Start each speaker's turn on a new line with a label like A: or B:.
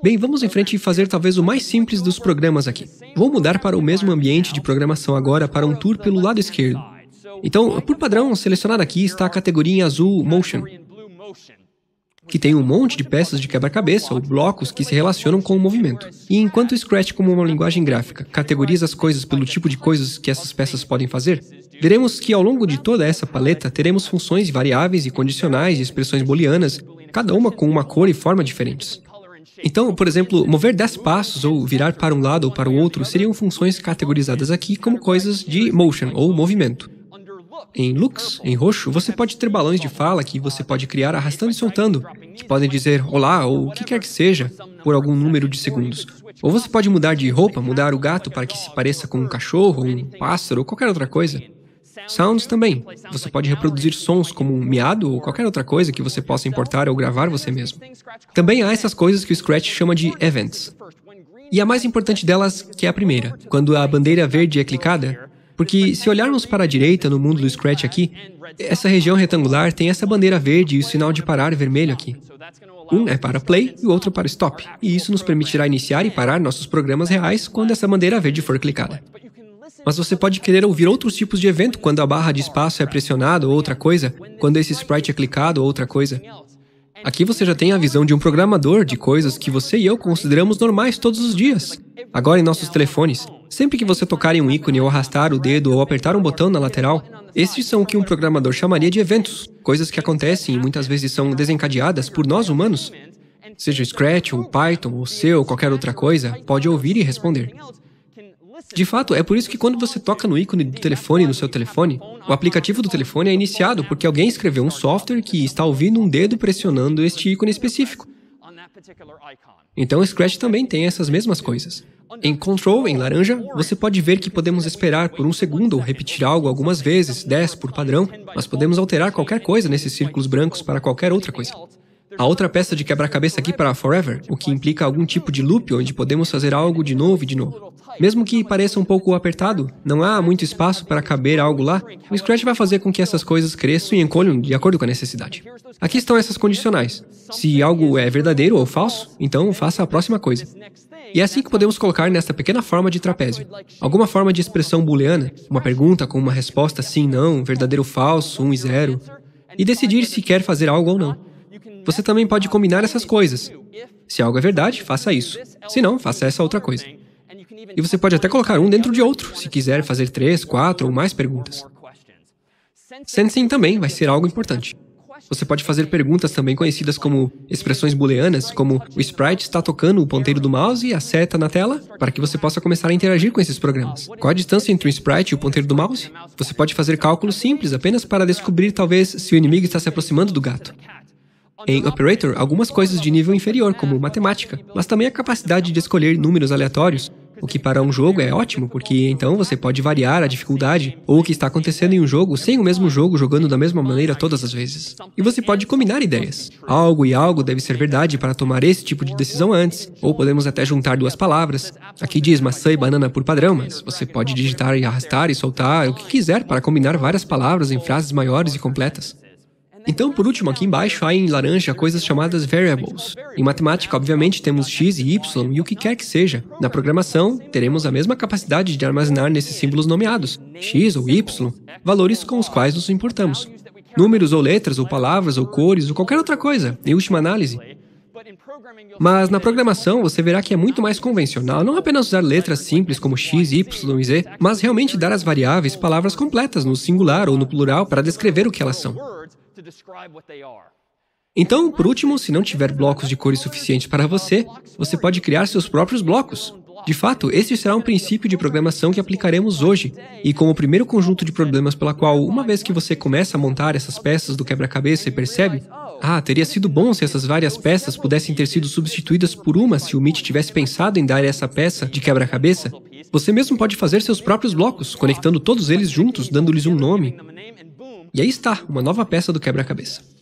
A: Bem, vamos em frente e fazer talvez o mais simples dos programas aqui. Vou mudar para o mesmo ambiente de programação agora para um tour pelo lado esquerdo. Então, por padrão, selecionada aqui está a categoria em azul Motion, que tem um monte de peças de quebra-cabeça ou blocos que se relacionam com o movimento. E enquanto o Scratch, como uma linguagem gráfica, categoriza as coisas pelo tipo de coisas que essas peças podem fazer, veremos que ao longo de toda essa paleta teremos funções variáveis e condicionais e expressões booleanas, cada uma com uma cor e forma diferentes. Então, por exemplo, mover 10 passos ou virar para um lado ou para o outro seriam funções categorizadas aqui como coisas de motion ou movimento. Em looks, em roxo, você pode ter balões de fala que você pode criar arrastando e soltando, que podem dizer olá ou o que quer que seja por algum número de segundos. Ou você pode mudar de roupa, mudar o gato para que se pareça com um cachorro, um pássaro ou qualquer outra coisa. Sounds também. Você pode reproduzir sons como um miado ou qualquer outra coisa que você possa importar ou gravar você mesmo. Também há essas coisas que o Scratch chama de events. E a mais importante delas, que é a primeira, quando a bandeira verde é clicada, porque se olharmos para a direita no mundo do Scratch aqui, essa região retangular tem essa bandeira verde e o sinal de parar vermelho aqui. Um é para play e o outro para stop, e isso nos permitirá iniciar e parar nossos programas reais quando essa bandeira verde for clicada. Mas você pode querer ouvir outros tipos de evento quando a barra de espaço é pressionada ou outra coisa, quando esse sprite é clicado ou outra coisa. Aqui você já tem a visão de um programador de coisas que você e eu consideramos normais todos os dias. Agora em nossos telefones, sempre que você tocar em um ícone ou arrastar o dedo ou apertar um botão na lateral, estes são o que um programador chamaria de eventos, coisas que acontecem e muitas vezes são desencadeadas por nós humanos. Seja o Scratch, ou Python, ou C ou qualquer outra coisa, pode ouvir e responder. De fato, é por isso que quando você toca no ícone do telefone no seu telefone, o aplicativo do telefone é iniciado porque alguém escreveu um software que está ouvindo um dedo pressionando este ícone específico. Então, o Scratch também tem essas mesmas coisas. Em Control, em laranja, você pode ver que podemos esperar por um segundo ou repetir algo algumas vezes, 10 por padrão, mas podemos alterar qualquer coisa nesses círculos brancos para qualquer outra coisa. A outra peça de quebra-cabeça aqui para Forever, o que implica algum tipo de loop onde podemos fazer algo de novo e de novo. Mesmo que pareça um pouco apertado, não há muito espaço para caber algo lá, o Scratch vai fazer com que essas coisas cresçam e encolham de acordo com a necessidade. Aqui estão essas condicionais. Se algo é verdadeiro ou falso, então faça a próxima coisa. E é assim que podemos colocar nesta pequena forma de trapézio. Alguma forma de expressão booleana, uma pergunta com uma resposta sim, não, verdadeiro, falso, 1 um e 0, e decidir se quer fazer algo ou não. Você também pode combinar essas coisas. Se algo é verdade, faça isso. Se não, faça essa outra coisa. E você pode até colocar um dentro de outro, se quiser fazer três, quatro ou mais perguntas. Sensing também vai ser algo importante. Você pode fazer perguntas também conhecidas como expressões booleanas, como o sprite está tocando o ponteiro do mouse e a seta na tela, para que você possa começar a interagir com esses programas. Qual a distância entre o sprite e o ponteiro do mouse? Você pode fazer cálculos simples apenas para descobrir talvez se o inimigo está se aproximando do gato. Em Operator, algumas coisas de nível inferior, como matemática, mas também a capacidade de escolher números aleatórios, o que para um jogo é ótimo, porque então você pode variar a dificuldade ou o que está acontecendo em um jogo sem o mesmo jogo jogando da mesma maneira todas as vezes. E você pode combinar ideias. Algo e algo deve ser verdade para tomar esse tipo de decisão antes, ou podemos até juntar duas palavras. Aqui diz maçã e banana por padrão, mas você pode digitar e arrastar e soltar o que quiser para combinar várias palavras em frases maiores e completas. Então, por último, aqui embaixo há em laranja coisas chamadas variables. Em matemática, obviamente, temos x e y e o que quer que seja. Na programação, teremos a mesma capacidade de armazenar nesses símbolos nomeados, x ou y, valores com os quais nos importamos. Números ou letras ou palavras ou cores ou qualquer outra coisa, em última análise. Mas na programação você verá que é muito mais convencional não apenas usar letras simples como x, y e z, mas realmente dar às variáveis palavras completas no singular ou no plural para descrever o que elas são. Então, por último, se não tiver blocos de cores suficientes para você, você pode criar seus próprios blocos. De fato, este será um princípio de programação que aplicaremos hoje, e como o primeiro conjunto de problemas pela qual, uma vez que você começa a montar essas peças do quebra-cabeça e percebe, ah, teria sido bom se essas várias peças pudessem ter sido substituídas por uma se o Mitch tivesse pensado em dar essa peça de quebra-cabeça, você mesmo pode fazer seus próprios blocos, conectando todos eles juntos, dando-lhes um nome. E aí está, uma nova peça do quebra-cabeça.